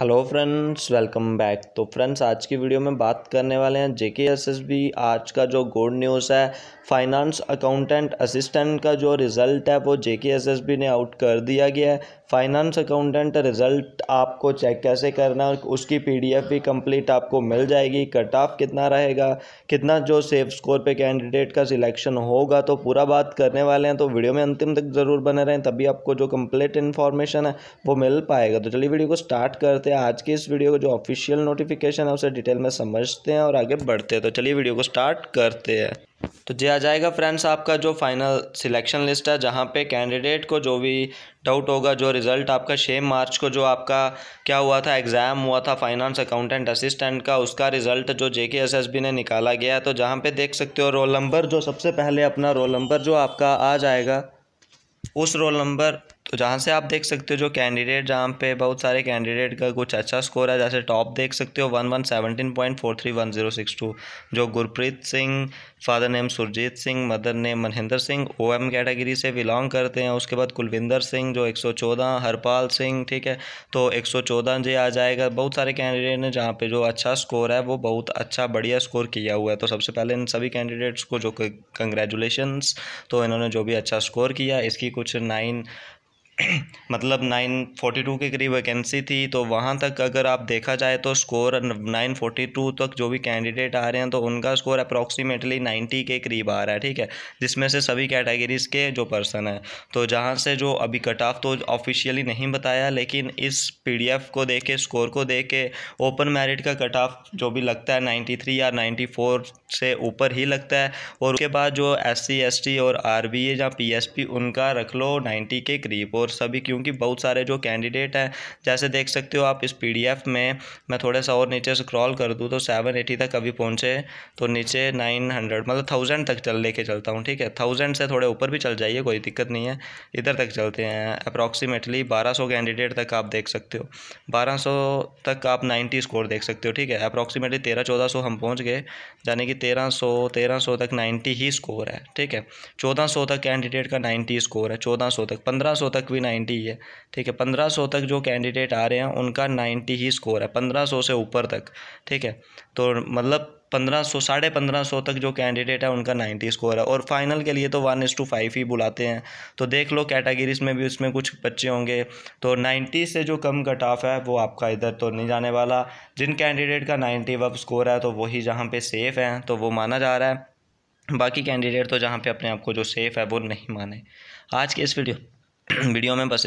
hello friends welcome back तो friends आज की वीडियो में बात करने वाले हैं जेके एसएसबी आज का जो गुड न्यूज़ है फाइनेंस अकाउंटेंट असिस्टेंट का जो रिज़ल्ट है वो जेके एसएसबी ने आउट कर दिया गया है फाइनेंस अकाउंटेंट रिज़ल्ट आपको चेक कैसे करना है उसकी पीडीएफ भी कंप्लीट आपको मिल जाएगी कट ऑफ कितना रहेगा कितना जो सेफ स्कोर पे कैंडिडेट का सिलेक्शन होगा तो पूरा बात करने वाले हैं तो वीडियो में अंतिम तक ज़रूर बने रहें तभी आपको जो कम्प्लीट इन्फॉर्मेशन है वो मिल पाएगा तो चलिए वीडियो को स्टार्ट कर करते हैं आज की इस वीडियो को जो ऑफिशियल नोटिफिकेशन है उसे डिटेल में समझते हैं और आगे बढ़ते हैं तो चलिए वीडियो को स्टार्ट करते हैं तो जे आ जाएगा फ्रेंड्स आपका जो फाइनल सिलेक्शन लिस्ट है जहाँ पे कैंडिडेट को जो भी डाउट होगा जो रिज़ल्ट आपका छः मार्च को जो आपका क्या हुआ था एग्ज़ाम हुआ था फाइनेंस अकाउंटेंट असिस्टेंट का उसका रिज़ल्ट जो जे के एस एस बी ने निकाला गया तो जहाँ पर देख सकते हो रोल नंबर जो सबसे पहले अपना रोल नंबर जो आपका आ जाएगा उस रोल नंबर तो जहाँ से आप देख सकते हो जो कैंडिडेट जहाँ पे बहुत सारे कैंडिडेट का कुछ अच्छा स्कोर है जैसे टॉप देख सकते हो one one seventeen point four three one zero six two जो Gurpreet Singh father name Surjit Singh mother name Mahendra Singh O M category से बिलोंग करते हैं उसके बाद कुलविंदर सिंह जो एक सौ चौदह हरपाल सिंह ठीक है तो एक सौ चौदह जे आ जाएगा बहुत सारे कैंडिडेट ने जहाँ पे जो अच्छा स्कोर है वो बहुत अच्छा बढ़िया स्कोर किया हुआ है तो सबसे पहले इन सभी कैंडिडेट्स को जो कंग्रेचुलेशन तो इन्होंने जो भी अच्छा स्कोर किया इसकी कुछ नाइन मतलब 942 के करीब वैकेंसी थी तो वहाँ तक अगर आप देखा जाए तो स्कोर 942 तक जो भी कैंडिडेट आ रहे हैं तो उनका स्कोर अप्रॉक्सीमेटली 90 के करीब आ रहा है ठीक है जिसमें से सभी कैटेगरीज़ के जो पर्सन हैं तो जहाँ से जो अभी कट ऑफ तो ऑफिशियली नहीं बताया लेकिन इस पी को देख के स्कोर को देख के ओपन मेरिट का कट ऑफ जो भी लगता है नाइन्टी या नाइन्टी से ऊपर ही लगता है और उसके बाद जो एस सी और आर बी या पी उनका रख लो नाइन्टी के करीब और और सभी क्योंकि बहुत सारे जो कैंडिडेट हैं जैसे देख सकते हो आप इस पीडीएफ में मैं थोड़ा सा और नीचे स्क्रॉल कर दूँ तो सेवन एटी तक अभी पहुँचे तो नीचे नाइन हंड्रेड मतलब थाउजेंड तक चल लेके चलता हूँ ठीक है थाउजेंड से थोड़े ऊपर भी चल जाइए कोई दिक्कत नहीं है इधर तक चलते हैं अप्रॉक्सीमेटली बारह सौ कैंडिडेट तक आप देख सकते हो बारह सौ तक आप नाइन्टी स्कोर देख सकते हो ठीक है अप्रॉक्सीमेटली तेरह चौदह सौ हम पहुँच गए यानी कि तेरह सौ तेरह सौ तक नाइन्टी ही स्कोर है ठीक है चौदह सौ तक कैंडिडेट का नाइन्टी स्कोर है चौदह तक पंद्रह तक भी नाइन्टी ही है ठीक है पंद्रह सौ तक जो कैंडिडेट आ रहे हैं उनका नाइन्टी ही स्कोर है पंद्रह सौ से ऊपर तक ठीक है तो मतलब पंद्रह सौ साढ़े पंद्रह सौ तक जो कैंडिडेट है उनका नाइन्टी स्कोर है और फाइनल के लिए तो वन एस टू फाइव ही बुलाते हैं तो देख लो कैटेगरीज में भी उसमें कुछ बच्चे होंगे तो नाइन्टी से जो कम कट ऑफ है वो आपका इधर तो नहीं जाने वाला जिन कैंडिडेट का नाइन्टी वब स्कोर है तो वही जहाँ पर सेफ़ हैं तो वो माना जा रहा है बाकी कैंडिडेट तो जहाँ पे अपने आप को जो सेफ़ है वो नहीं माने आज के इस वीडियो वीडियो में बस